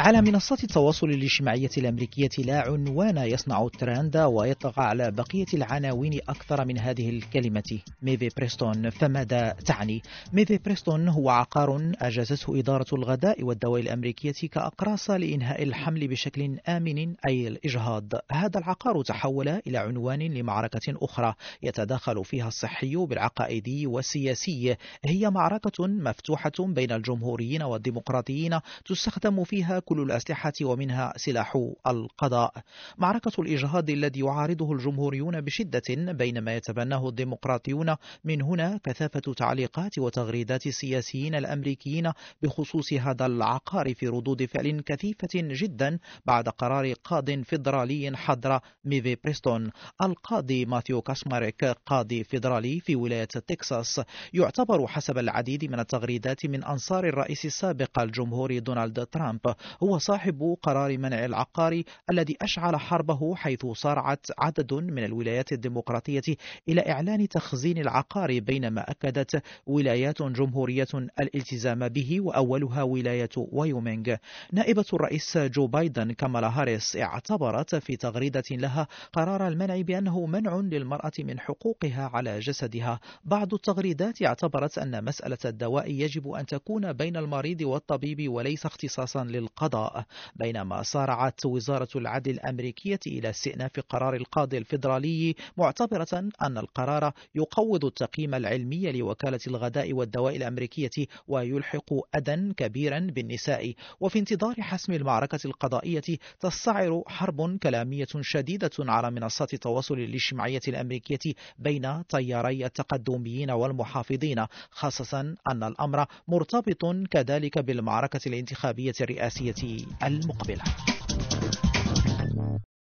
على منصات التواصل الاجتماعية الأمريكية لا عنوان يصنع الترند ويطلق على بقية العناوين أكثر من هذه الكلمة ميفي بريستون فماذا تعني؟ ميفي بريستون هو عقار أجازته إدارة الغذاء والدواء الأمريكية كأقراص لإنهاء الحمل بشكل آمن أي الإجهاض هذا العقار تحول إلى عنوان لمعركة أخرى يتداخل فيها الصحي بالعقائدي والسياسي هي معركة مفتوحة بين الجمهوريين والديمقراطيين تستخدم فيها كل الأسلحة ومنها سلاح القضاء معركة الإجهاض الذي يعارضه الجمهوريون بشدة بينما يتبناه الديمقراطيون من هنا كثافة تعليقات وتغريدات السياسيين الأمريكيين بخصوص هذا العقار في ردود فعل كثيفة جدا بعد قرار قاض فيدرالي حضر ميفي بريستون القاضي ماثيو كاسماريك قاضي فيدرالي في ولاية تكساس يعتبر حسب العديد من التغريدات من أنصار الرئيس السابق الجمهوري دونالد ترامب هو صاحب قرار منع العقاري الذي أشعل حربه حيث صارعت عدد من الولايات الديمقراطية إلى إعلان تخزين العقار بينما أكدت ولايات جمهورية الالتزام به وأولها ولاية ويومينغ نائبة الرئيس جو بايدن كامالا هاريس اعتبرت في تغريدة لها قرار المنع بأنه منع للمرأة من حقوقها على جسدها بعض التغريدات اعتبرت أن مسألة الدواء يجب أن تكون بين المريض والطبيب وليس اختصاصا للقضاء القضاء بينما سارعت وزارة العدل الأمريكية إلى استئناف قرار القاضي الفيدرالي معتبرة أن القرار يقوض التقييم العلمي لوكالة الغداء والدواء الأمريكية ويلحق أدا كبيرا بالنساء وفي انتظار حسم المعركة القضائية تستعر حرب كلامية شديدة على منصات التواصل الاجتماعية الأمريكية بين تياري التقدميين والمحافظين خاصة أن الأمر مرتبط كذلك بالمعركة الانتخابية الرئاسية المقبلة